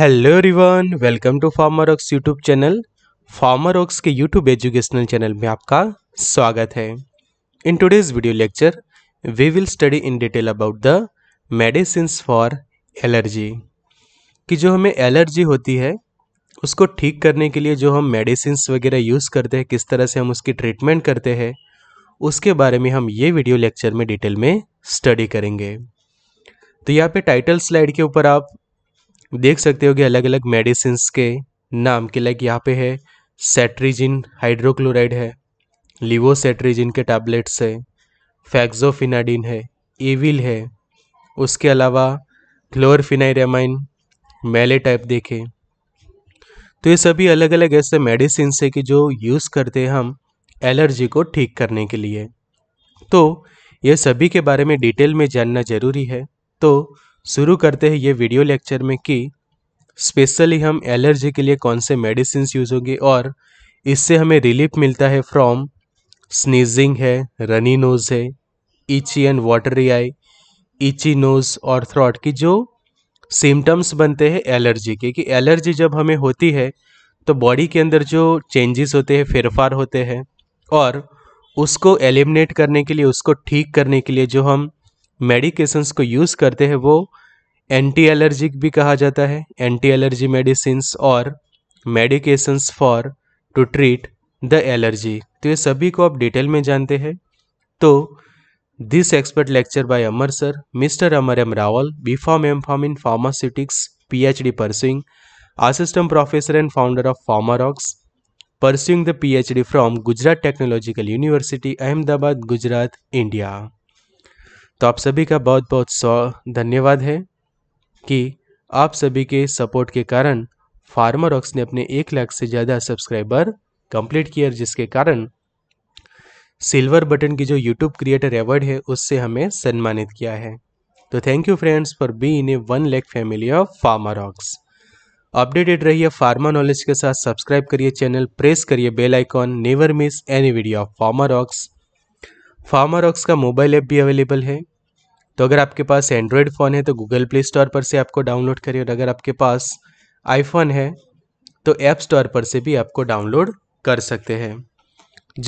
Hello everyone welcome to Pharma Rocks YouTube channel Pharma Rocks के YouTube educational channel में आपका स्वागत है in today's video lecture we will study in detail about the medicine for allergy कि जो हमें allergy होती है उसको ठीक करने के लिए जो हम मेडिसिन वगैरह यूज़ करते हैं किस तरह से हम उसकी ट्रीटमेंट करते हैं उसके बारे में हम ये वीडियो लेक्चर में डिटेल में स्टडी करेंगे तो यहाँ पे टाइटल स्लाइड के ऊपर आप देख सकते हो कि अलग अलग मेडिसिन के नाम के लाइक यहाँ पे है सेट्रीजिन हाइड्रोक्लोराइड है लिवोसेट्रीजिन के टैबलेट्स है फैक्जोफिनाडिन है एविल है उसके अलावा क्लोरफिनाइरामाइन मेले टाइप देखे तो ये सभी अलग अलग ऐसे मेडिसिन है कि जो यूज़ करते हैं हम एलर्जी को ठीक करने के लिए तो ये सभी के बारे में डिटेल में जानना ज़रूरी है तो शुरू करते हैं ये वीडियो लेक्चर में कि स्पेशली हम एलर्जी के लिए कौन से मेडिसिन यूज़ होंगे और इससे हमें रिलीफ मिलता है फ्रॉम स्नीजिंग है रनी नोज है ईची एंड वाटरी आई ईची नोज और थ्रॉट की जो सिम्टम्स बनते हैं एलर्जी के कि एलर्जी जब हमें होती है तो बॉडी के अंदर जो चेंजेस होते हैं फेरफार होते हैं और उसको एलिमिनेट करने के लिए उसको ठीक करने के लिए जो हम मेडिकेशंस को यूज़ करते हैं वो एंटी एलर्जिक भी कहा जाता है एंटी एलर्जी मेडिसिन और medications for to treat the allergy तो ये सभी को आप डिटेल में जानते हैं तो this expert lecture by Amar sir mister Amar M Rawal B pharm M pharm in pharmaceutics P H D pursuing and founder of Pharmarocks of the P H D from Gujarat technological university Ahmedabad Gujarat India तो आप सभी का बहुत बहुत सौ धन्यवाद है कि आप सभी के सपोर्ट के कारण फार्मर ऑक्स ने अपने एक लाख से ज़्यादा सब्सक्राइबर कंप्लीट किया जिसके कारण सिल्वर बटन की जो यूट्यूब क्रिएटर अवार्ड है उससे हमें सम्मानित किया है तो thank you friends for being a one lakh family of Pharma Rocks updated रहिए फार्मा नॉलेज के साथ सब्सक्राइब करिए चैनल प्रेस करिए bell icon never miss any video of Pharma Rocks Pharma Rocks का मोबाइल ऐप भी available है तो अगर आपके पास एंड्रॉयड फ़ोन है तो गूगल प्ले स्टोर पर से आपको डाउनलोड करिए और अगर आपके पास आईफोन है तो ऐप स्टोर पर से भी आपको डाउनलोड कर सकते हैं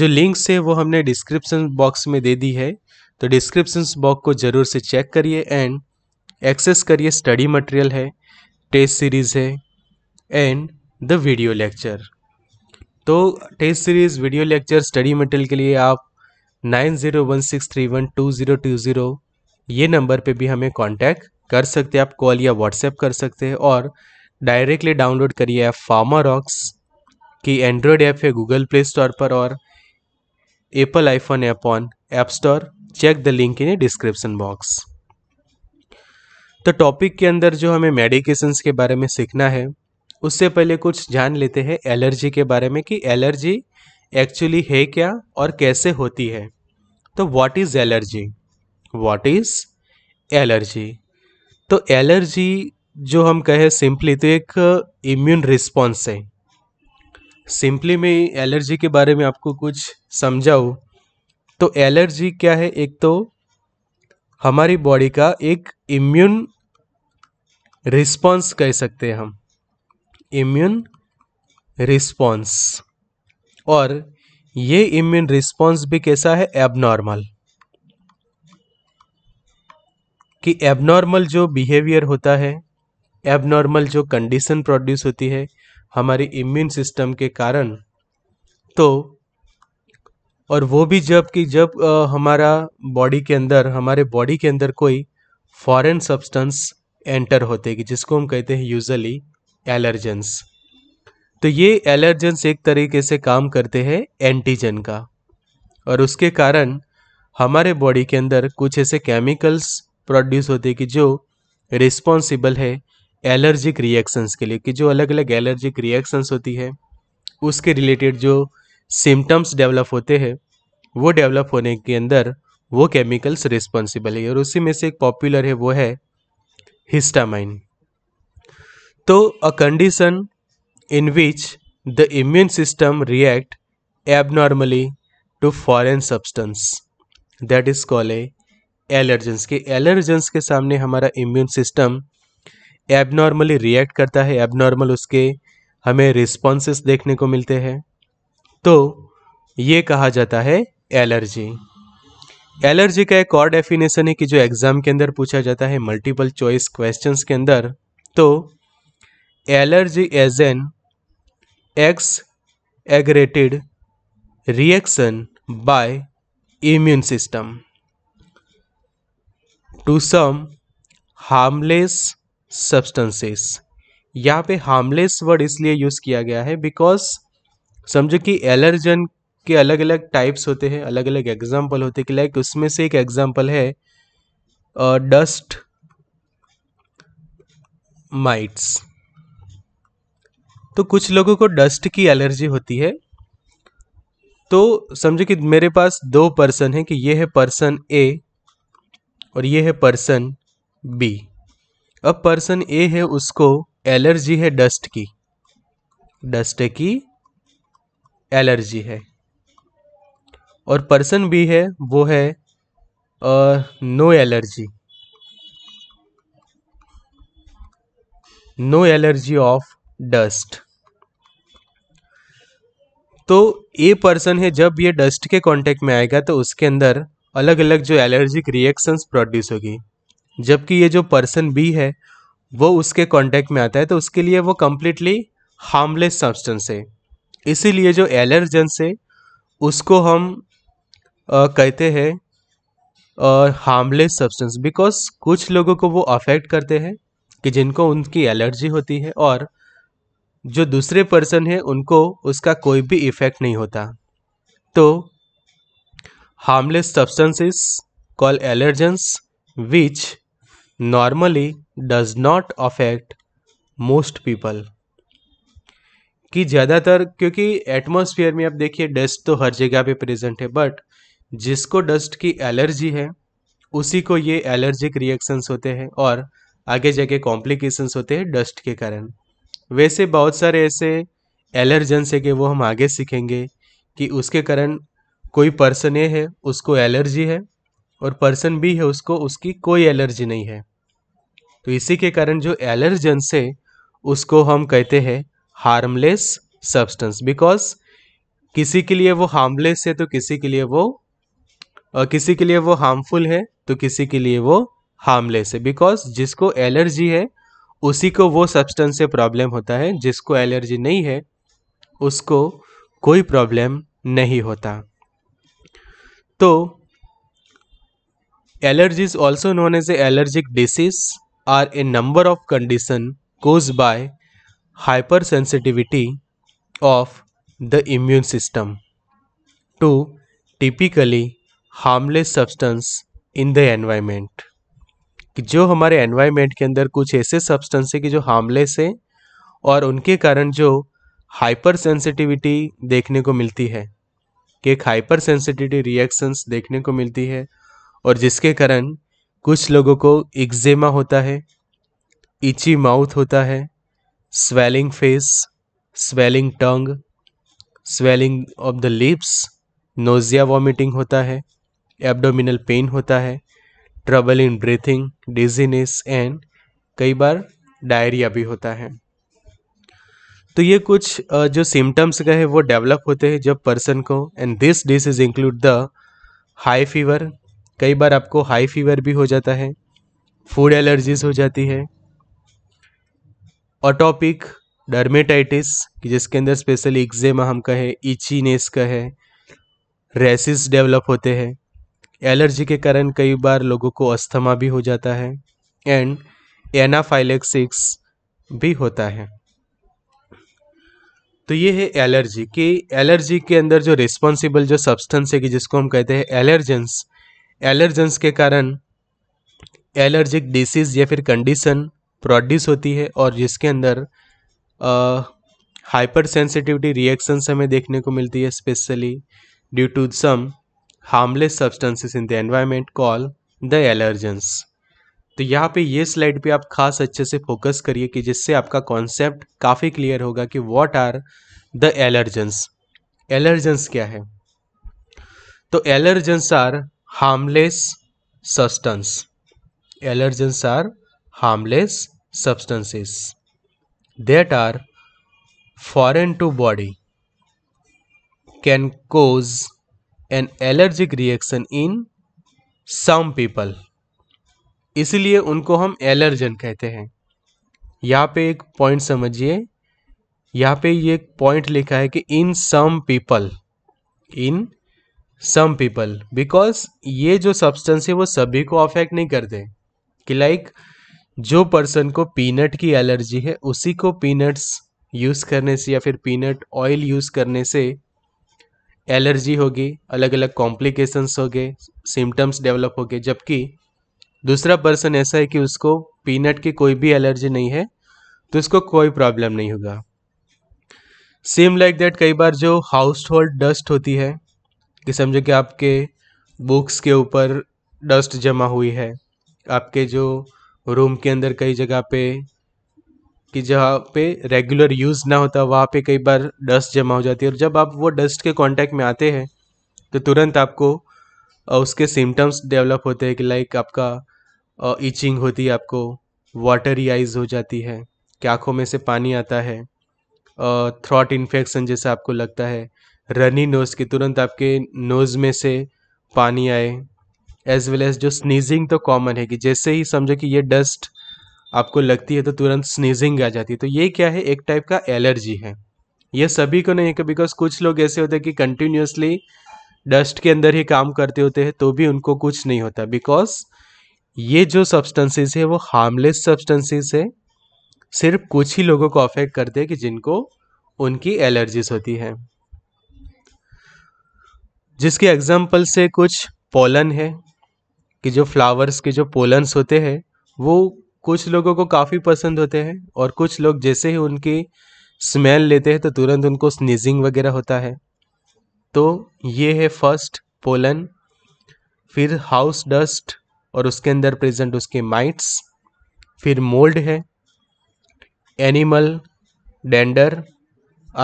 जो लिंक्स है वो हमने डिस्क्रिप्सन बॉक्स में दे दी है तो डिस्क्रिप्सन बॉक्स को ज़रूर से चेक करिए एंड एक्सेस करिए स्टडी मटेरियल है टेस्ट सीरीज़ है एंड द वीडियो लेक्चर तो test series video lecture study material के लिए आप nine zero one six three one two zero two zero ये नंबर पे भी हमें कांटेक्ट कर सकते हैं आप कॉल या व्हाट्सएप कर सकते हैं और डायरेक्टली डाउनलोड करिए ऐप फार्मा रॉक्स की एंड्रॉयड ऐप है गूगल प्ले स्टोर पर और Apple iPhone app on app store check the link in description box तो टॉपिक के अंदर जो हमें मेडिकेशंस के बारे में सीखना है उससे पहले कुछ जान लेते हैं एलर्जी के बारे में कि एलर्जी एक्चुअली है क्या और कैसे होती है तो what is allergy what is allergy तो एलर्जी जो हम कहें सिंपली तो एक इम्यून रिस्पॉन्स है सिंपली में एलर्जी के बारे में आपको कुछ समझाऊँ तो एलर्जी क्या है एक तो हमारी बॉडी का एक इम्यून रिस्पॉन्स कह सकते हैं हम इम्यून रिस्पॉन्स और ये इम्यून रिस्पॉन्स भी कैसा है एबनॉर्मल कि एबनॉर्मल जो बिहेवियर होता है एबनॉर्मल जो कंडीशन प्रोड्यूस होती है हमारी इम्यून सिस्टम के कारण तो और वो भी जब कि जब आ, हमारा बॉडी के अंदर हमारे बॉडी के अंदर कोई फॉरेन सब्सटेंस एंटर होते कि जिसको हम कहते हैं यूजली एलर्जेंस तो ये एलर्जेंस एक तरीके से काम करते हैं एंटीजन का और उसके कारण हमारे बॉडी के अंदर कुछ ऐसे केमिकल्स प्रोड्यूस होती है कि जो रिस्पॉन्सिबल है एलर्जिक रिएक्शंस के लिए कि जो अलग अलग एलर्जिक रिएक्शंस होती है उसके रिलेटेड जो सिम्टम्स डेवलप होते हैं वो डेवलप होने के अंदर वो केमिकल्स रिस्पॉन्सिबल है और उसी में से एक पॉपुलर है वो है हिस्टामाइन तो a condition in which the immune system react abnormally to foreign substance that is call a allergens के एलर्जेंस के सामने हमारा इम्यून सिस्टम एबनॉर्मली रिएक्ट करता है एबनॉर्मल उसके हमें रिस्पॉन्सेस देखने को मिलते हैं तो ये कहा जाता है एलर्जी एलर्जी का एक और डेफिनेशन है कि जो एग्ज़ाम के अंदर पूछा जाता है मल्टीपल चॉइस क्वेश्चंस के अंदर तो allergy as an exaggerated reaction by immune system to some harmless substances यहाँ पे हार्मलेस वर्ड इसलिए यूज़ किया गया है बिकॉज समझो कि एलर्जन के अलग अलग टाइप्स होते हैं अलग अलग एग्जाम्पल होते हैं लाइक उसमें से एक एग्जाम्पल है डस्ट माइट्स तो कुछ लोगों को डस्ट की एलर्जी होती है तो समझो कि मेरे पास दो पर्सन है कि ये है पर्सन ए और ये है पर्सन बी अब पर्सन ए है उसको एलर्जी है डस्ट की डस्ट की एलर्जी है और पर्सन बी है वो है ah, no allergy no allergy of dust तो ए पर्सन है जब ये डस्ट के कांटेक्ट में आएगा तो उसके अंदर अलग अलग जो एलर्जिक रिएक्शंस प्रोड्यूस होगी जबकि ये जो पर्सन बी है वो उसके कांटेक्ट में आता है तो उसके लिए वो कम्प्लीटली हार्मलेस सब्सटेंस है इसीलिए जो एलर्जेंस है उसको हम आ, कहते हैं हार्मलेस सब्सटेंस बिकॉज कुछ लोगों को वो अफेक्ट करते हैं कि जिनको उनकी एलर्जी होती है और जो दूसरे पर्सन है उनको उसका कोई भी इफ़ेक्ट नहीं होता तो harmless substances called allergens which normally does not affect most people कि ज़्यादातर क्योंकि एटमॉस्फेयर में आप देखिए डस्ट तो हर जगह पे प्रेजेंट है बट जिसको डस्ट की एलर्जी है उसी को ये एलर्जिक रिएक्शंस होते हैं और आगे जाके कॉम्प्लिकेशंस होते हैं डस्ट के कारण वैसे बहुत सारे ऐसे एलर्जेंस है कि वो हम आगे सीखेंगे कि उसके कारण कोई पर्सन ए है उसको एलर्जी है और पर्सन बी है उसको उसकी कोई एलर्जी नहीं है तो इसी के कारण जो एलर्जेंस है उसको हम कहते हैं हार्मलेस सब्सटेंस बिकॉज किसी के लिए वो हार्मलेस है तो किसी के लिए वो और किसी के लिए वो हार्मफुल है तो किसी के लिए वो हार्मलेस है बिकॉज जिसको एलर्जी है उसी को वो सब्सटेंस से प्रॉब्लम होता है जिसको एलर्जी नहीं है उसको कोई प्रॉब्लम नहीं होता तो allergies also known as a allergic disease are a number of condition cause by hyper sensitivity of the immune system to typically harmless substance in the environment कि जो हमारे एनवायरमेंट के अंदर कुछ ऐसे सब्सटेंस है कि जो हार्मलेस है और उनके कारण जो हाइपर सेंसिटिविटी देखने को मिलती है कि एक हाइपर सेंसिटिविटी रिएक्शंस देखने को मिलती है और जिसके कारण कुछ लोगों को एक्जेमा होता है इची माउथ होता है swelling face swelling tongue swelling of the lips nausea vomiting होता है एब्डोमिनल पेन होता है trouble in breathing dizziness and कई बार डायरिया भी होता है तो ये कुछ जो सिम्टम्स का है वो डेवलप होते हैं जब पर्सन को and this is include the hay fever कई बार आपको हाई फीवर भी हो जाता है फूड एलर्जीज हो जाती है ऑटोपिक डर्मेटाइटिस जिसके अंदर स्पेशल एग्जेमा हम का है इचीनेस का है रेसिस डेवलप होते हैं एलर्जी के कारण कई बार लोगों को अस्थमा भी हो जाता है एंड एनाफाइलेक्सिक्स भी होता है तो ये है एलर्जी कि एलर्जी के अंदर जो रिस्पॉन्सिबल जो सब्सटेंस है कि जिसको हम कहते हैं एलर्जेंस एलर्जेंस के कारण एलर्जिक डिसीज़ या फिर कंडीशन प्रोड्यूस होती है और जिसके अंदर हाइपर सेंसिटिविटी रिएक्शंस हमें देखने को मिलती है specially due to some harmless substances in the environment call the allergens तो यहाँ पे ये स्लाइड पे आप खास अच्छे से फोकस करिए कि जिससे आपका कॉन्सेप्ट काफ़ी क्लियर होगा कि what are the allergens allergens क्या है तो allergens are harmless substance allergens are harmless substances that are foreign to body can cause an allergic reaction in some people इसलिए उनको हम एलर्जन कहते हैं यहाँ पे एक पॉइंट समझिए यहाँ पे ये एक पॉइंट लिखा है कि in some people in some people because ये जो सब्सटेंस है वो सभी को अफेक्ट नहीं करते कि लाइक like, जो पर्सन को पीनट की एलर्जी है उसी को पीनट्स यूज़ करने से या फिर पीनट ऑयल यूज़ करने से एलर्जी होगी अलग अलग कॉम्प्लिकेशंस हो गए सिम्टम्स डेवलप हो गए जबकि दूसरा पर्सन ऐसा है कि उसको पीनट की कोई भी एलर्जी नहीं है तो उसको कोई प्रॉब्लम नहीं होगा सेम लाइक दैट कई बार जो हाउस होल्ड डस्ट होती है कि समझो कि आपके बुक्स के ऊपर डस्ट जमा हुई है आपके जो रूम के अंदर कई जगह पे कि जहाँ पे रेगुलर यूज़ ना होता वहाँ पे कई बार डस्ट जमा हो जाती है और जब आप वो डस्ट के कांटेक्ट में आते हैं तो तुरंत आपको उसके सिम्टम्स डेवलप होते हैं कि लाइक आपका ईचिंग होती है आपको वाटरी आइज हो जाती है कि आँखों में से पानी आता है थ्रॉट इन्फेक्शन जैसा आपको लगता है रनी नोज़ की तुरंत आपके नोज़ में से पानी आए एज वेल एज जो स्नीजिंग तो कॉमन है कि जैसे ही समझो कि ये डस्ट आपको लगती है तो तुरंत स्नीजिंग आ जाती है तो ये क्या है एक टाइप का एलर्जी है ये सभी को नहीं है बिकॉज कुछ लोग ऐसे होते हैं कि कंटिन्यूसली डस्ट के अंदर ही काम करते होते हैं तो भी उनको कुछ नहीं होता बिकॉज ये जो सब्सटेंसेस है वो हार्मलेस सब्सटेंसेस है सिर्फ कुछ ही लोगों को अफेक्ट करते हैं कि जिनको उनकी एलर्जीज होती है जिसके एग्जाम्पल से कुछ पोलन है कि जो फ्लावर्स के जो पोलन्स होते हैं वो कुछ लोगों को काफ़ी पसंद होते हैं और कुछ लोग जैसे ही उनकी स्मेल लेते हैं तो तुरंत उनको स्नीजिंग वगैरह होता है तो ये है फर्स्ट पोलन फिर हाउस डस्ट और उसके अंदर प्रेजेंट उसके माइट्स फिर मोल्ड है animal dander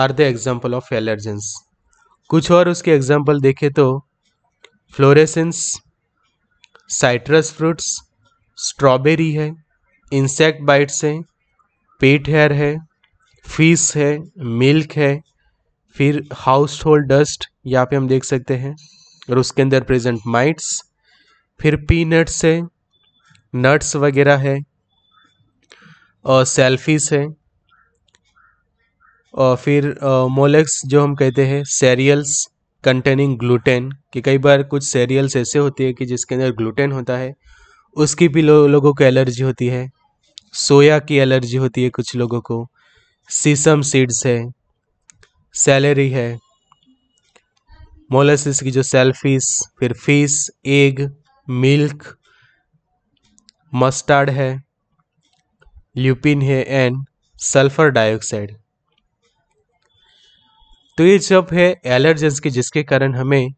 are the example of allergens कुछ और उसके एग्जाम्पल देखें तो फ्लोरेसेंस साइट्रस फ्रूट्स स्ट्रॉबेरी है इंसेक्ट बाइट्स है पेट हेयर है फिश है मिल्क है फिर हाउस होल्ड डस्ट यहाँ पे हम देख सकते हैं और उसके अंदर प्रेजेंट माइट्स फिर पी नट्स है नट्स वगैरह है और सेल्फिस है और फिर मोलेक्स जो हम कहते हैं सेरियल्स कंटेनिंग ग्लूटेन कि कई बार कुछ सेरियल्स ऐसे होती है कि जिसके अंदर ग्लूटेन होता है उसकी भी लो, लोगों को एलर्जी होती है सोया की एलर्जी होती है कुछ लोगों को सीसम सीड्स है सैलरी है मोलसिस की जो सेल्फिस फिर फिश एग मिल्क मस्टर्ड है ल्यूपिन है एंड सल्फर डाइऑक्साइड तो ये सब है एलर्जेंस की जिसके कारण हमें आ,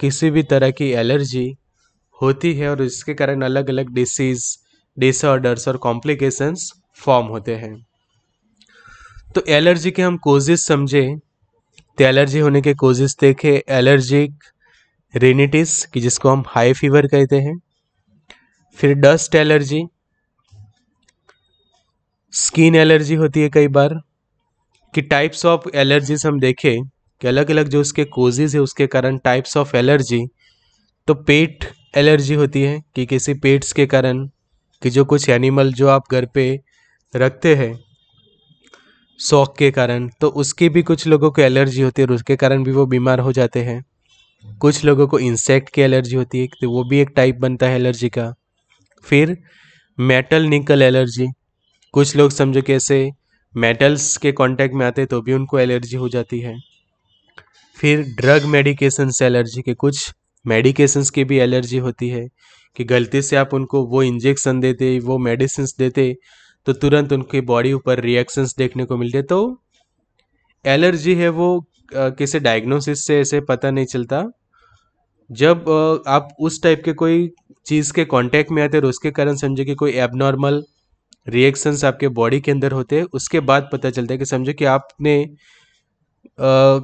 किसी भी तरह की एलर्जी होती है और इसके कारण अलग अलग डिसीज डिसऑर्डर्स और कॉम्प्लिकेशंस फॉर्म होते हैं तो एलर्जी के हम कोजेस समझे तो एलर्जी होने के कोजेस देखे एलर्जिक रेनिटिस कि जिसको हम हाई फीवर कहते हैं फिर डस्ट एलर्जी स्किन एलर्जी होती है कई बार कि टाइप्स ऑफ एलर्जीज हम देखें कि अलग अलग जो उसके कोजेज है उसके कारण टाइप्स ऑफ एलर्जी तो पेट एलर्जी होती है कि किसी पेट्स के कारण कि जो कुछ एनिमल जो आप घर पे रखते हैं शौक के कारण तो उसकी भी कुछ लोगों को एलर्जी होती है और उसके कारण भी वो बीमार हो जाते हैं कुछ लोगों को इंसेक्ट की एलर्जी होती है तो वो भी एक टाइप बनता है एलर्जी का फिर मेटल निकल एलर्जी कुछ लोग समझो कैसे मेटल्स के कांटेक्ट में आते तो भी उनको एलर्जी हो जाती है फिर ड्रग मेडिकेशन से एलर्जी के कुछ मेडिकेशंस की भी एलर्जी होती है कि गलती से आप उनको वो इंजेक्शन देते वो मेडिसिन देते तो तुरंत उनकी बॉडी ऊपर रिएक्शंस देखने को मिलते तो एलर्जी है वो किसी डायग्नोसिस से ऐसे पता नहीं चलता जब आप उस टाइप के कोई चीज़ के कांटेक्ट में आते हैं उसके कारण समझे कि कोई एबनॉर्मल रिएक्शंस आपके बॉडी के अंदर होते हैं उसके बाद पता चलता है कि समझो कि आपने आ,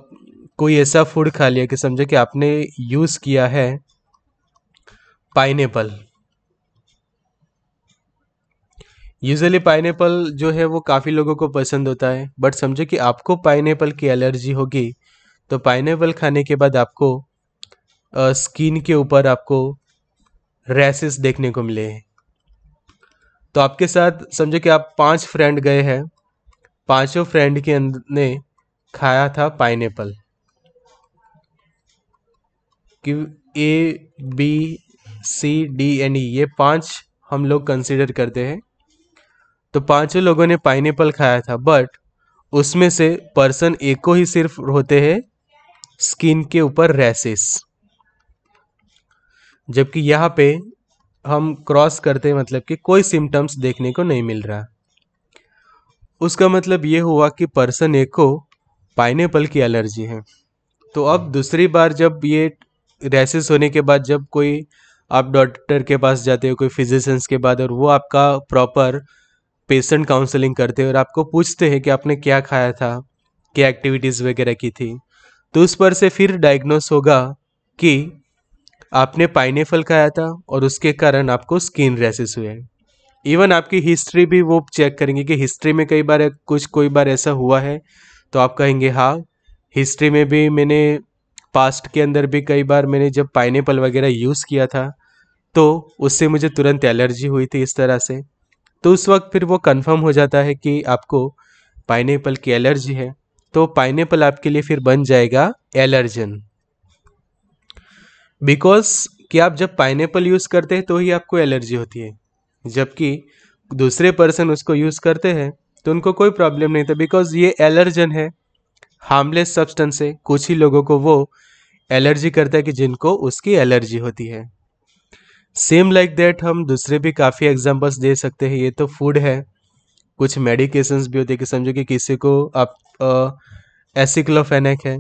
कोई ऐसा फूड खा लिया कि समझो कि आपने यूज़ किया है पाइनएपल यूजली पाइन जो है वो काफ़ी लोगों को पसंद होता है बट समझो कि आपको पाइन की एलर्जी होगी तो पाइन खाने के बाद आपको स्किन के ऊपर आपको रैसेस देखने को मिले हैं तो आपके साथ समझो कि आप पांच फ्रेंड गए हैं पांचों फ्रेंड के ने खाया था पाइन कि A B C D and E ये पांच हम लोग कंसिडर करते हैं तो पांचों लोगों ने पाइन खाया था बट उसमें से पर्सन एक को ही सिर्फ होते हैं स्किन के ऊपर रैसेस जबकि यहाँ पे हम क्रॉस करते हैं मतलब कि कोई सिम्टम्स देखने को नहीं मिल रहा उसका मतलब ये हुआ कि पर्सन एक को पाइन की एलर्जी है तो अब दूसरी बार जब ये रैसेस होने के बाद जब कोई आप डॉक्टर के पास जाते हो कोई फिजिशंस के बाद और वो आपका प्रॉपर पेशेंट काउंसलिंग करते हैं और आपको पूछते हैं कि आपने क्या खाया था क्या एक्टिविटीज़ वगैरह की थी तो उस पर से फिर डायग्नोस होगा कि आपने पाइनएप्पल खाया था और उसके कारण आपको स्किन रेसेस हुए इवन आपकी हिस्ट्री भी वो चेक करेंगे कि हिस्ट्री में कई बार कुछ कोई बार ऐसा हुआ है तो आप कहेंगे हाँ हिस्ट्री में भी मैंने पास्ट के अंदर भी कई बार मैंने जब पाइनएप्पल वगैरह यूज़ किया था तो उससे मुझे तुरंत एलर्जी हुई थी इस तरह से तो उस वक्त फिर वो कंफर्म हो जाता है कि आपको पाइन की एलर्जी है तो पाइन आपके लिए फिर बन जाएगा एलर्जन बिकॉज कि आप जब पाइन यूज़ करते हैं तो ही आपको एलर्जी होती है जबकि दूसरे पर्सन उसको यूज़ करते हैं तो उनको कोई प्रॉब्लम नहीं था बिकॉज ये एलर्जन है हार्मलेस सब्सटेंस है कुछ ही लोगों को वो एलर्जी करता है कि जिनको उसकी एलर्जी होती है सेम लाइक दैट हम दूसरे भी काफ़ी एग्जाम्पल्स दे सकते हैं ये तो फूड है कुछ मेडिकेशंस भी होते हैं कि समझो कि किसी को आप एसिक्लोफेनिक है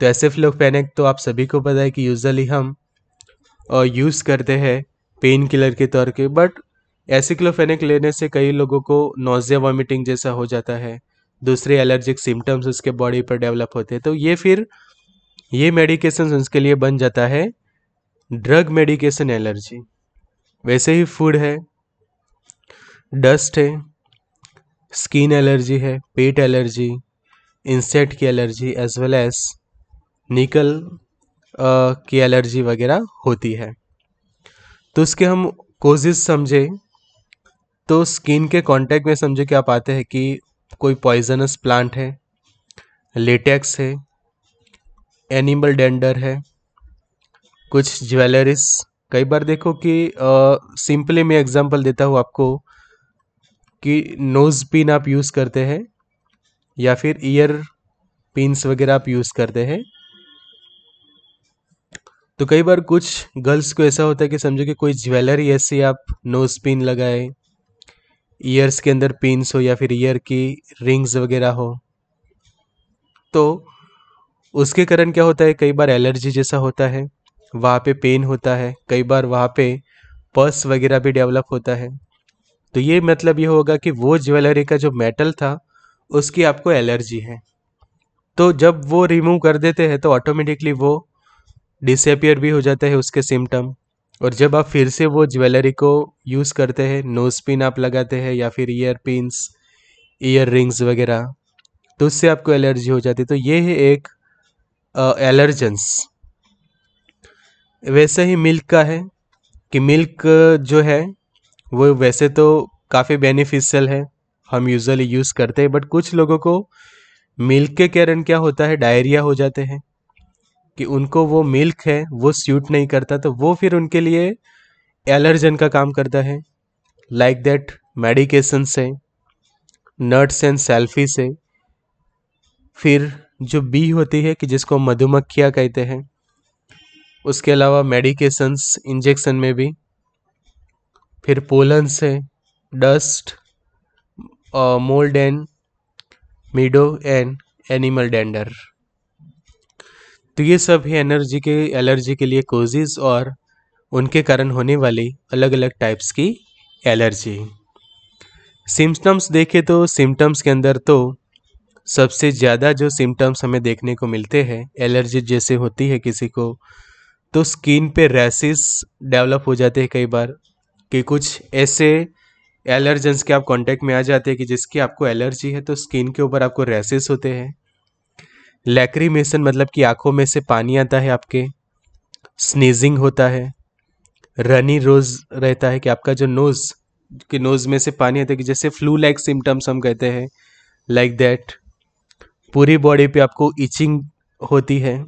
तो एसिक्लोफेनिक तो आप सभी को पता है कि यूजली हम यूज़ करते हैं पेन किलर के तौर के बट एसिक्लोफेनिक लेने से कई लोगों को नोजिया वॉमिटिंग जैसा हो जाता है दूसरे एलर्जिक सिम्टम्स उसके बॉडी पर डेवलप होते हैं तो ये फिर ये मेडिकेशन उसके लिए बन जाता है ड्रग मेडिकेशन एलर्जी वैसे ही फूड है डस्ट है स्किन एलर्जी है पेट एलर्जी इंसेक्ट की allergy as well as nickel की एलर्जी वगैरह होती है तो उसके हम कोजेज समझे तो स्किन के कांटेक्ट में समझे क्या पाते हैं कि कोई पॉइजनस प्लांट है लेटेक्स है एनिमल डेंडर है कुछ ज्वेलरीज कई बार देखो कि सिंपली मैं एग्जांपल देता हूँ आपको कि नोज़ पिन आप यूज़ करते हैं या फिर ईयर पिन्स वगैरह आप यूज़ करते हैं तो कई बार कुछ गर्ल्स को ऐसा होता है कि समझो कि कोई ज्वेलरी ऐसी आप नोज़ पिन लगाए ईयर्स के अंदर पिन्स हो या फिर ईयर की रिंग्स वगैरह हो तो उसके कारण क्या होता है कई बार एलर्जी जैसा होता है वहाँ पे पेन होता है कई बार वहाँ पे पर्स वगैरह भी डेवलप होता है तो ये मतलब ये होगा कि वो ज्वेलरी का जो मेटल था उसकी आपको एलर्जी है तो जब वो रिमूव कर देते हैं तो ऑटोमेटिकली वो डिसअपियर भी हो जाते हैं उसके सिम्टम और जब आप फिर से वो ज्वेलरी को यूज़ करते हैं नोज़ पिन आप लगाते हैं या फिर ईयर पिनस ईयर रिंग्स वगैरह तो उससे आपको एलर्जी हो जाती है तो ये है एक एलर्जेंस वैसे ही मिल्क का है कि मिल्क जो है वो वैसे तो काफ़ी बेनिफिशियल है हम यूज़ली यूज़ करते हैं बट कुछ लोगों को मिल्क के कारण क्या होता है डायरिया हो जाते हैं कि उनको वो मिल्क है वो सूट नहीं करता तो वो फिर उनके लिए एलर्जन का काम करता है लाइक दैट मेडिकेशन से नट्स एंड सेल्फी से फिर जो बी होती है कि जिसको मधुमक्खियाँ कहते हैं उसके अलावा मेडिकेशंस इंजेक्शन में भी फिर पोलन से dust mould and meadow and animal dander तो ये सब ही एनर्जी के एलर्जी के लिए कोजेज और उनके कारण होने वाली अलग अलग टाइप्स की एलर्जी सिम्टम्स देखें तो सिम्टम्स के अंदर तो सबसे ज़्यादा जो सिम्टम्स हमें देखने को मिलते हैं एलर्जी जैसे होती है किसी को तो स्किन पे रैसेस डेवलप हो जाते हैं कई बार कि कुछ ऐसे एलर्जेंस के आप कांटेक्ट में आ जाते हैं कि जिसकी आपको एलर्जी है तो स्किन के ऊपर आपको रैसेस होते हैं लैक्रीमेशन मतलब कि आंखों में से पानी आता है आपके स्नीजिंग होता है रनी रोज रहता है कि आपका जो नोज़ कि नोज़ में से पानी आता है कि जैसे फ्लू लाइक सिम्टम्स हम कहते हैं लाइक दैट पूरी बॉडी पे आपको इचिंग होती है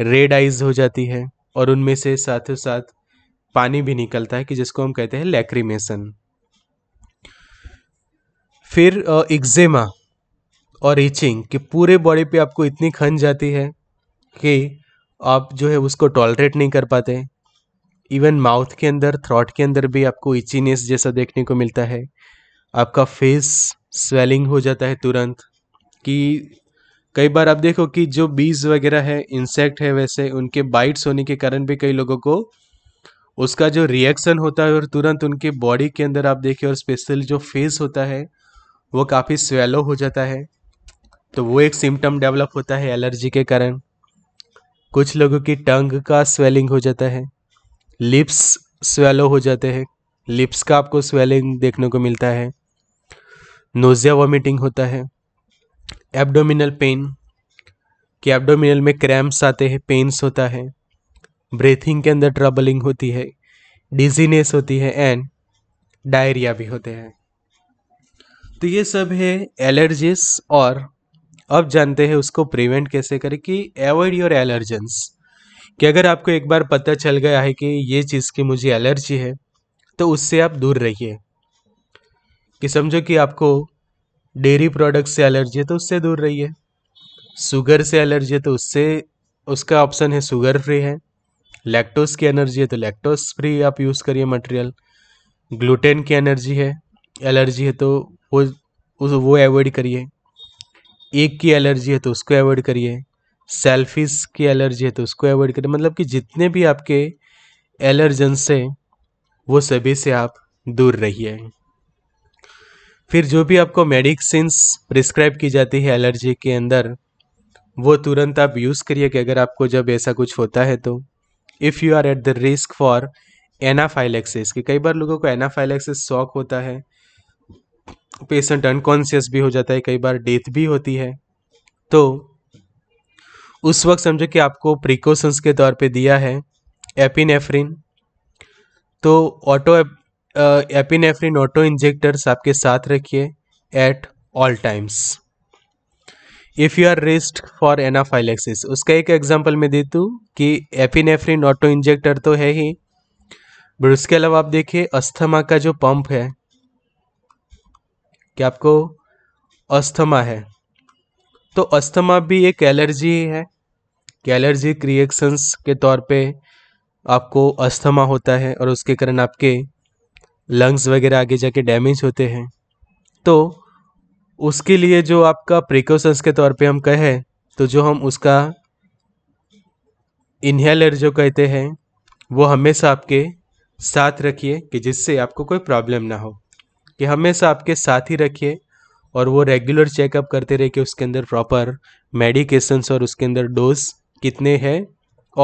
रेड आइज हो जाती है और उनमें से साथ साथ पानी भी निकलता है कि जिसको हम कहते हैं लैक्रीमेशन फिर इग्जेमा और इचिंग कि पूरे बॉडी पे आपको इतनी खन जाती है कि आप जो है उसको टॉलरेट नहीं कर पाते इवन माउथ के अंदर थ्रॉट के अंदर भी आपको इचीनेस जैसा देखने को मिलता है आपका फेस स्वेलिंग हो जाता है तुरंत कि कई बार आप देखो कि जो बीज वगैरह है इंसेक्ट है वैसे उनके बाइट्स होने के कारण भी कई लोगों को उसका जो रिएक्शन होता है और तुरंत उनके बॉडी के अंदर आप देखें और स्पेशल जो फेस होता है वो काफ़ी स्वेलो हो जाता है तो वो एक सिम्टम डेवलप होता है एलर्जी के कारण कुछ लोगों की टंग का स्वेलिंग हो जाता है लिप्स स्वेलो हो जाते हैं लिप्स का आपको स्वेलिंग देखने को मिलता है नोजिया वॉमिटिंग होता है एब्डोमिनल पेन कि एब्डोमिनल में क्रैम्प्स आते हैं पेन्स होता है ब्रीथिंग के अंदर ट्रबलिंग होती है डिजीनेस होती है एंड डायरिया भी होते हैं तो ये सब है एलर्जीज और अब जानते हैं उसको प्रिवेंट कैसे करें कि एवॉइड योर एलर्जेंस कि अगर आपको एक बार पता चल गया है कि ये चीज़ की मुझे एलर्जी है तो उससे आप दूर रहिए कि समझो कि आपको डेयरी प्रोडक्ट से एलर्जी है तो उससे दूर रहिए शुगर से एलर्जी है तो उससे उसका ऑप्शन है शुगर फ्री है लैक्टोज की एनर्जी है तो लैक्टोज फ्री आप यूज़ करिए मटेरियल ग्लूटेन की एनर्जी है एलर्जी है तो वो उस वो अवॉइड करिए एक की एलर्जी है तो उसको अवॉइड करिए सेल्फिस की एलर्जी है तो उसको अवॉइड करिए मतलब कि जितने भी आपके एलर्जन से वो सभी से आप दूर रहिए फिर जो भी आपको मेडिसिन्स प्रिस्क्राइब की जाती है एलर्जी के अंदर वो तुरंत आप यूज़ करिए कि अगर आपको जब ऐसा कुछ होता है तो if you are at the risk for anaphylaxis कि कई बार लोगों को एनाफाइलेक्सिस शॉक होता है पेशेंट अनकॉन्शियस भी हो जाता है कई बार डेथ भी होती है तो उस वक्त समझो कि आपको प्रिकॉशंस के तौर पे दिया है एपिनेफ्रिन तो ऑटो एपिनेफ्रिन ऑटो इंजेक्टर्स आपके साथ रखिए at all times if you are risk for anaphylaxis उसका एक एग्जाम्पल मैं दे दूँ कि एपिनेफ्रिन ऑटो इंजेक्टर तो है ही बट उसके अलावा आप देखिए अस्थमा का जो पंप है कि आपको अस्थमा है तो अस्थमा भी एक एलर्जी ही है कि एलर्जी क्रिएक्शंस के तौर पे आपको अस्थमा होता है और उसके कारण आपके लंग्स वगैरह आगे जाके डैमेज होते हैं तो उसके लिए जो आपका प्रिकॉशंस के तौर पे हम कहें तो जो हम उसका इन्हेलर जो कहते हैं वो हमेशा आपके साथ रखिए कि जिससे आपको कोई प्रॉब्लम ना हो कि हमेशा आपके साथ ही रखिए और वो रेगुलर चेकअप करते रहे कि उसके अंदर प्रॉपर मेडिकेशंस और उसके अंदर डोज कितने हैं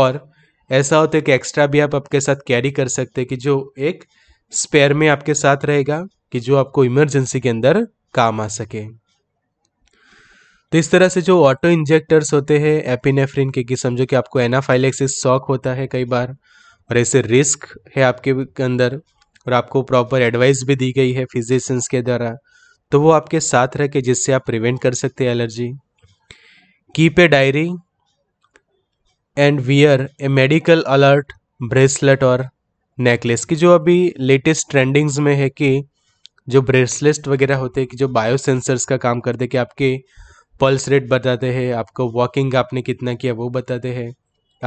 और ऐसा होता है कि एक्स्ट्रा भी आप आपके साथ कैरी कर सकते हैं कि जो एक स्पेयर में आपके साथ रहेगा कि जो आपको इमरजेंसी के अंदर काम आ सके तो इस तरह से जो ऑटो इंजेक्टर्स होते हैं एपिनेफ्रिन के कि समझो कि आपको एनाफाइलेक्सिस शॉक होता है कई बार और ऐसे रिस्क है आपके अंदर और आपको प्रॉपर एडवाइस भी दी गई है फिजिशियंस के द्वारा तो वो आपके साथ रह के जिससे आप प्रिवेंट कर सकते हैं allergy keep a diary and wear a medical alert bracelet और नेकलेस की जो अभी लेटेस्ट ट्रेंडिंग्स में है कि जो ब्रेसलेट वगैरह होते हैं कि जो बायो सेंसर्स का काम करते हैं कि आपके पल्स रेट बताते हैं आपको वॉकिंग आपने कितना किया वो बताते हैं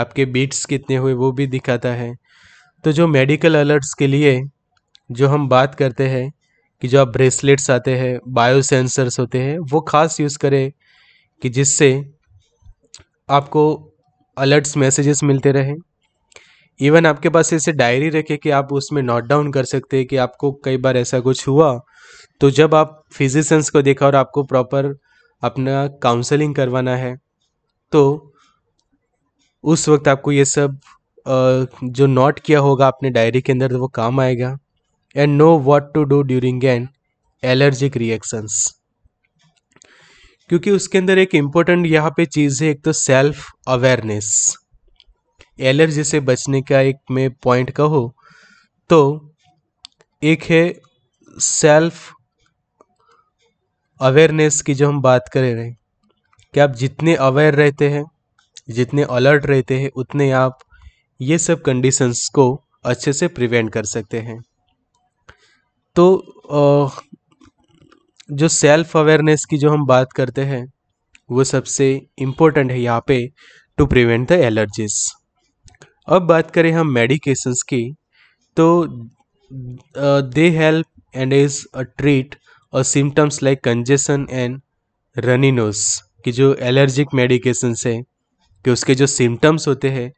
आपके बीट्स कितने हुए वो भी दिखाता है तो जो मेडिकल अलर्ट्स के लिए जो हम बात करते हैं कि जो आप ब्रेसलेट्स आते हैं बायो सेंसर्स होते हैं वो ख़ास यूज़ करें कि जिससे आपको अलर्ट्स मैसेजेस मिलते रहें इवन आपके पास ऐसे डायरी रखे कि आप उसमें नोट डाउन कर सकते हैं कि आपको कई बार ऐसा कुछ हुआ तो जब आप फिजिशंस को देखा और आपको प्रॉपर अपना काउंसलिंग करवाना है तो उस वक्त आपको ये सब जो नोट किया होगा आपने डायरी के अंदर तो वो काम आएगा and know what to do during an allergic reactions क्योंकि उसके अंदर एक इम्पोर्टेंट यहाँ पे चीज़ है एक तो सेल्फ अवेयरनेस एलर्जी से बचने का एक मैं पॉइंट कहूँ तो एक है सेल्फ अवेयरनेस की जो हम बात कर रहे हैं कि आप जितने अवेयर रहते हैं जितने अलर्ट रहते हैं उतने आप ये सब कंडीशंस को अच्छे से प्रिवेंट कर सकते हैं तो जो सेल्फ अवेयरनेस की जो हम बात करते हैं वो सबसे इम्पोर्टेंट है यहाँ पे टू प्रिवेंट द एलर्जीज़ अब बात करें हम मेडिकेशंस की तो they help and is a treat और symptoms like congestion and runny nose की कि जो एलर्जिक मेडिकेशंस है कि उसके जो सिम्टम्स होते हैं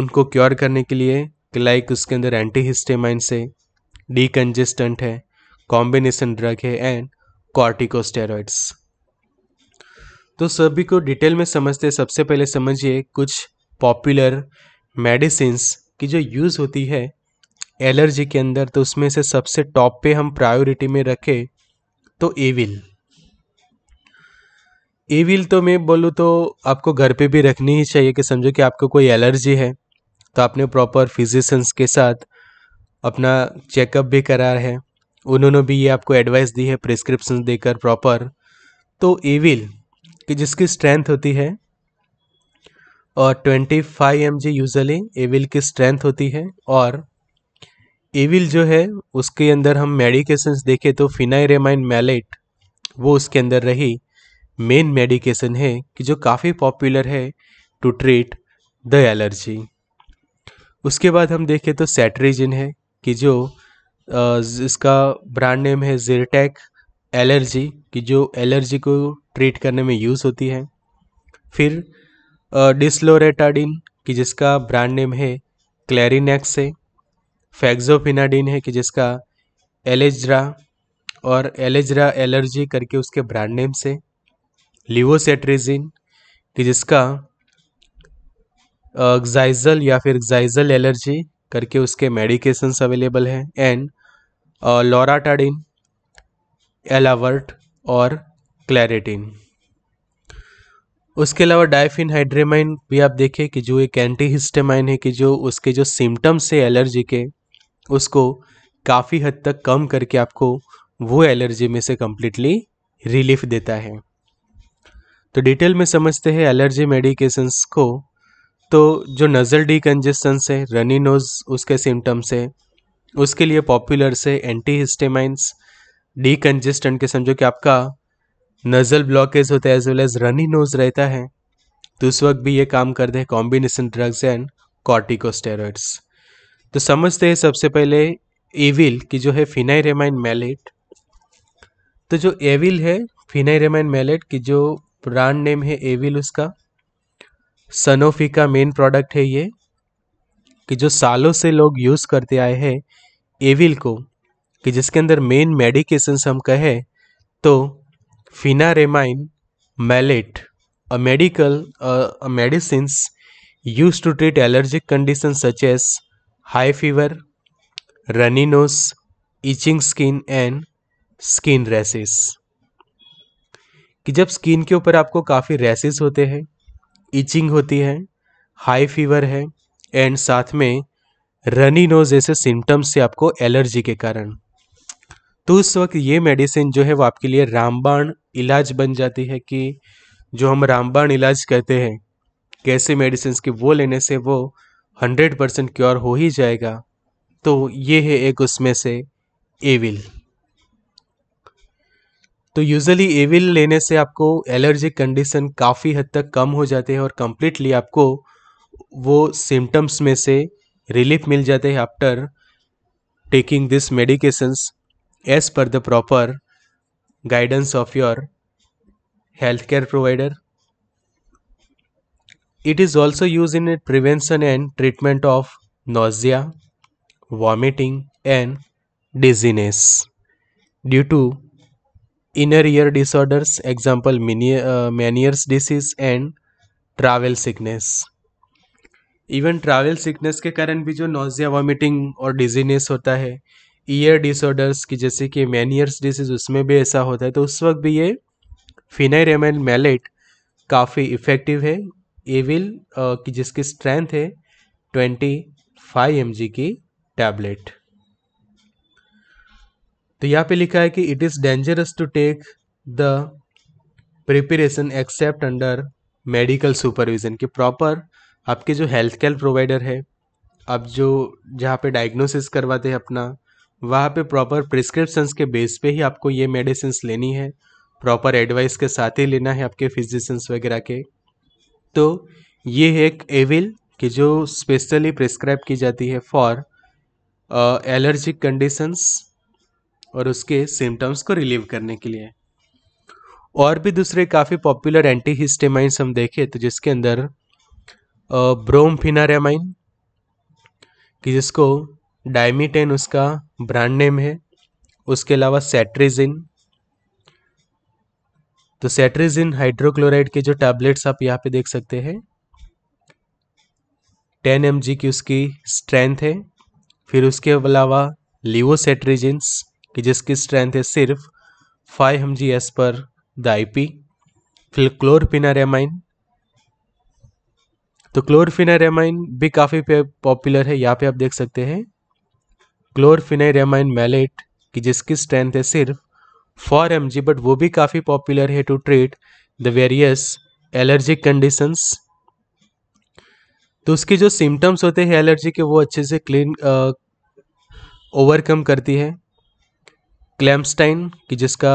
उनको क्योर करने के लिए कि लाइक उसके अंदर एंटी हिस्टेमाइंस है कंजेस्टेंट है कॉम्बिनेशन ड्रग है एंड कॉर्टिकोस्टेरॉइड्स तो सभी को डिटेल में समझते सबसे पहले समझिए कुछ पॉपुलर मेडिसिंस की जो यूज़ होती है एलर्जी के अंदर तो उसमें से सबसे टॉप पे हम प्रायोरिटी में रखें तो एविल एविल तो मैं बोलूँ तो आपको घर पे भी रखनी ही चाहिए कि समझो कि आपको कोई एलर्जी है तो आपने प्रॉपर फिजिशंस के साथ अपना चेकअप भी करा है उन्होंने भी ये आपको एडवाइस दी है प्रिस्क्रिप्शन देकर प्रॉपर तो एविल कि जिसकी स्ट्रेंथ होती है और 25 five M G usually Avil की स्ट्रेंथ होती है और एविल जो है उसके अंदर हम मेडिकेशंस देखें तो फिनाइरेमाइन मैलेट वो उसके अंदर रही मेन मेडिकेशन है कि जो काफ़ी पॉपुलर है टू ट्रीट द एलर्जी उसके बाद हम देखें तो सेट्रीजिन है कि जो इसका ब्रांड नेम है जीरटैक एलर्जी कि जो एलर्जी को ट्रीट करने में यूज़ होती है फिर डिसलोरेटाडिन कि जिसका ब्रांड नेम है क्लैरिनेक्स है फैक्जोफिनाडिन है कि जिसका एलेजरा और एलेजरा एलर्जी करके उसके ब्रांड नेम से लिवोसेट्रिजिन कि जिसका एग्जाइजल या फिर एग्जाइजल एलर्जी करके उसके मेडिकेशंस अवेलेबल हैं एंड लोराटाडिन एलावर्ट और क्लैरेटिन उसके अलावा डायफिनहाइड्रेमाइन भी आप देखें कि जो एक एंटी हिस्टेमाइन है कि जो उसके जो सिम्टम्स है एलर्जी के उसको काफ़ी हद तक कम करके आपको वो एलर्जी में से कम्प्लीटली रिलीफ देता है तो डिटेल में समझते हैं एलर्जी मेडिकेशंस को तो जो नज़ल डी कंजेस्टन्स है रनी नोज उसके सिम्टम्स है उसके लिए पॉपुलर से एंटी हिस्टेमाइंस डी कंजेस्टेंट के समझो कि आपका नज़ल ब्लॉकेज होता है as well as running nose रहता है तो उस वक्त भी ये काम करते हैं कॉम्बिनेशन ड्रग्स एंड कॉर्टिकोस्टेरॉइड्स तो समझते हैं सबसे पहले एविल की जो है फिनाइरेमाइन मेलेट तो जो एविल है फिनाइरेमाइन मेलेट की जो ब्रांड नेम है एविल उसका सनोफी का मेन प्रोडक्ट है ये कि जो सालों से लोग यूज़ करते आए हैं एविल को कि जिसके अंदर मेन मेडिकेशन हम कहें तो pheniramine maleate a medical medicine use to treat allergic condition such as hay fever runny nose itching skin and skin rashes कि जब स्किन के ऊपर आपको काफ़ी रैसेस होते हैं इचिंग होती है हाई फीवर है एंड साथ में रनिनोज नोज जैसे सिम्टम्स से आपको एलर्जी के कारण तो उस वक्त ये मेडिसिन जो है वो आपके लिए रामबाण इलाज बन जाती है कि जो हम रामबाण इलाज कहते हैं कैसे मेडिसिन के वो लेने से वो हंड्रेड परसेंट क्योर हो ही जाएगा तो ये है एक उसमें से एविल तो यूजली एविल लेने से आपको एलर्जिक कंडीशन काफ़ी हद तक कम हो जाते हैं और कम्प्लीटली आपको वो सिम्टम्स में से रिलीफ मिल जाते हैं after taking this medications as per the proper guidance of your healthcare provider. It is also used in prevention and treatment of nausea, vomiting, and dizziness due to inner ear disorders, example Meniere's disease and travel sickness even travel sickness के कारण भी जो nausea vomiting और dizziness होता है year disorders की जैसे कि मैनियर्स डिसीज उसमें भी ऐसा होता है तो उस वक्त भी ये फिनाइरेमेन मेलेट काफ़ी इफ़ेक्टिव है एविल की जिसकी स्ट्रेंथ है ट्वेंटी फाइव एम की टैबलेट तो यहाँ पे लिखा है कि it is dangerous to take the preparation except under medical supervision कि प्रॉपर आपके जो हेल्थ केयर प्रोवाइडर है आप जो जहाँ पे डायग्नोसिस करवाते हैं अपना वहाँ पे प्रॉपर प्रिस्क्रिप्शंस के बेस पे ही आपको ये मेडिसिन लेनी है प्रॉपर एडवाइस के साथ ही लेना है आपके फिजिशंस वगैरह के तो ये है एक एविल कि जो स्पेशली प्रिस्क्राइब की जाती है फॉर एलर्जिक कंडीशंस और उसके सिम्टम्स को रिलीव करने के लिए और भी दूसरे काफ़ी पॉपुलर एंटी हिस्टेमाइंस हम देखें तो जिसके अंदर ब्रोम फिनारामाइन कि जिसको डायमीटेन उसका ब्रांड नेम है उसके अलावा सेट्रिजिन तो सेट्रिजिन हाइड्रोक्लोराइड के जो टैबलेट्स आप यहाँ पे देख सकते हैं टेन एम की उसकी स्ट्रेंथ है फिर उसके अलावा लिवोसेट्रिजिन्स की जिसकी स्ट्रेंथ है सिर्फ five M G as per the I P फिर क्लोरफिनारेमाइन तो क्लोरफिनारेमाइन भी काफ़ी पॉपुलर है यहाँ पे आप देख सकते हैं क्लोरफिनाइरामाइन मैलेट कि जिसकी स्ट्रेंथ है सिर्फ फॉर एम जी बट वो भी काफ़ी पॉपुलर है to treat the various allergic conditions तो उसके जो सिम्टम्स होते हैं एलर्जी के वो अच्छे से क्लीन ओवरकम करती है क्लैमस्टाइन कि जिसका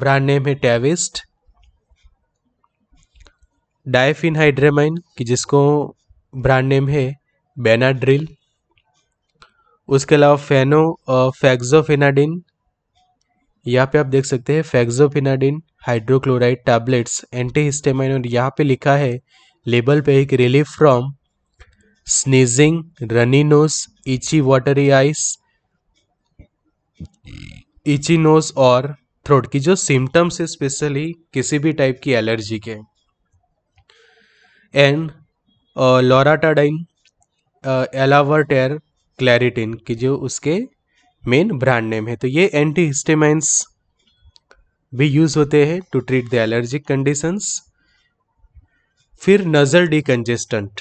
ब्रांड नेम है टैविस्ट हाइड्रेमाइन कि जिसको ब्रांड नेम है बेनाड्रिल उसके अलावा फेनो फैक्जोफिनाडिन यहाँ पे आप देख सकते हैं fexofenadine hydrochloride tablets anti histamine और यहाँ पे लिखा है लेबल पे एक relief from sneezing runny nose itchy watery eyes itchy nose और थ्रोट की जो सिम्टम्स है स्पेशली किसी भी टाइप की एलर्जी के एंड लोराटाडाइन एलावर टेर क्लैरिटिन की जो उसके मेन ब्रांड नेम है तो ये एंटी हिस्टेमाइंस भी यूज होते हैं to treat the allergic conditions फिर nasal decongestant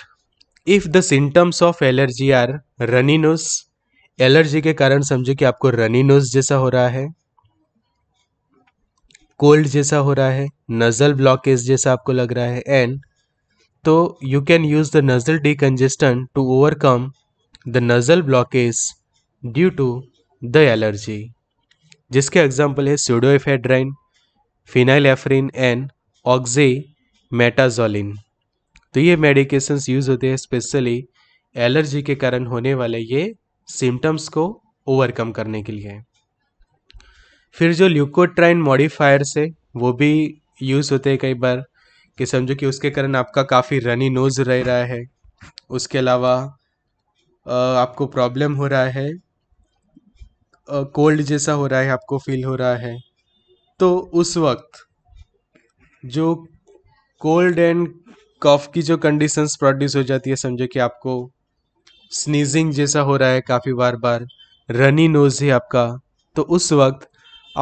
if the symptoms of allergy are runny nose allergy के कारण समझो कि आपको रनिनोस जैसा हो रहा है कोल्ड जैसा हो रहा है नज़ल ब्लॉकेज जैसा आपको लग रहा है एंड तो you can use the nasal decongestant to overcome the nasal blockage due to the allergy जिसके एग्जाम्पल है phenylephrine and oxymetazoline तो ये मेडिकेशंस यूज़ होते हैं स्पेशली एलर्जी के कारण होने वाले ये सिम्टम्स को ओवरकम करने के लिए फिर जो ल्यूकोट्राइन मॉडिफायर्स है वो भी यूज़ होते हैं कई बार कि समझो कि उसके कारण आपका काफ़ी रनी नोज रह रहा है उसके अलावा आपको प्रॉब्लम हो रहा है कोल्ड जैसा हो रहा है आपको फील हो रहा है तो उस वक्त जो कोल्ड एंड कॉफ़ की जो कंडीशंस प्रोड्यूस हो जाती है समझो कि आपको स्नीजिंग जैसा हो रहा है काफ़ी बार बार रनी नोज है आपका तो उस वक्त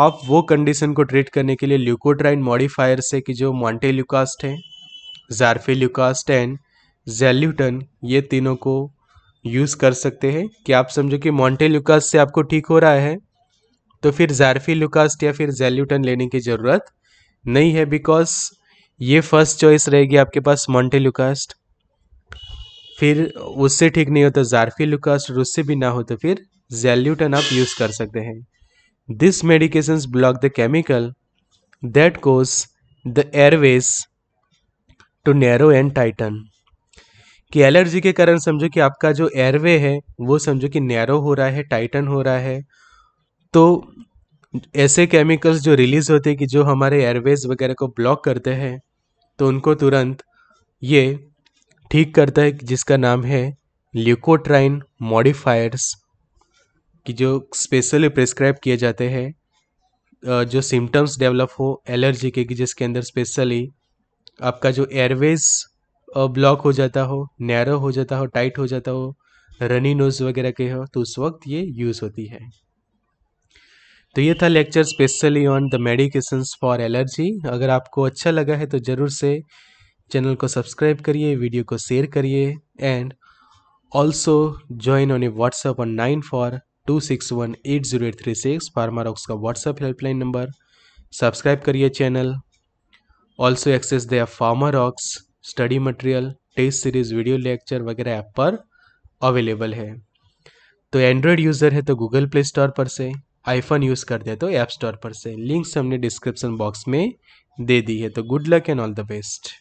आप वो कंडीशन को ट्रीट करने के लिए ल्यूकोट्राइन मॉडिफायर से कि जो मॉन्टे ल्यूकास्ट है जारफी ल्यूकास्ट एंड जेल्यूटन ये तीनों को यूज़ कर सकते हैं कि आप समझो कि मॉन्टे लुकास से आपको ठीक हो रहा है तो फिर जारफी लुकास्ट या फिर जेल्यूटन लेने की ज़रूरत नहीं है बिकॉज ये फर्स्ट चॉइस रहेगी आपके पास मॉन्टे लुकास्ट फिर उससे ठीक नहीं हो तो जारफी लुकास्ट और उससे भी ना हो तो फिर जेल्यूटन आप यूज़ कर सकते हैं this medication block the chemical that cause the airways to narrow and tighten कि एलर्जी के कारण समझो कि आपका जो एयरवे है वो समझो कि नैरो हो रहा है टाइटन हो रहा है तो ऐसे केमिकल्स जो रिलीज़ होते हैं कि जो हमारे एयरवेज वगैरह को ब्लॉक करते हैं तो उनको तुरंत ये ठीक करता है जिसका नाम है ल्यूकोट्राइन मॉडिफायर्स कि जो स्पेशली प्रिस्क्राइब किए जाते हैं जो सिम्टम्स डेवलप हो एलर्जी के कि जिसके अंदर स्पेशली आपका जो एयरवेज ब्लॉक हो जाता हो नैरो हो जाता हो टाइट हो जाता हो रनी नोज वगैरह के हो तो उस वक्त ये यूज़ होती है तो ये था lecture specially on the medications for allergy अगर आपको अच्छा लगा है तो ज़रूर से चैनल को सब्सक्राइब करिए वीडियो को शेयर करिए and also join on a WhatsApp on nine four two six one eight zero eight three six Pharmarocks का व्हाट्सएप हेल्पलाइन नंबर सब्सक्राइब करिए channel also access the Pharmarocks study material test series video lecture वगैरह app पर available है तो Android user है तो Google Play Store पर से आईफोन यूज़ कर दे तो ऐप स्टोर पर से लिंक्स हमने डिस्क्रिप्शन बॉक्स में दे दी है तो good luck and all the best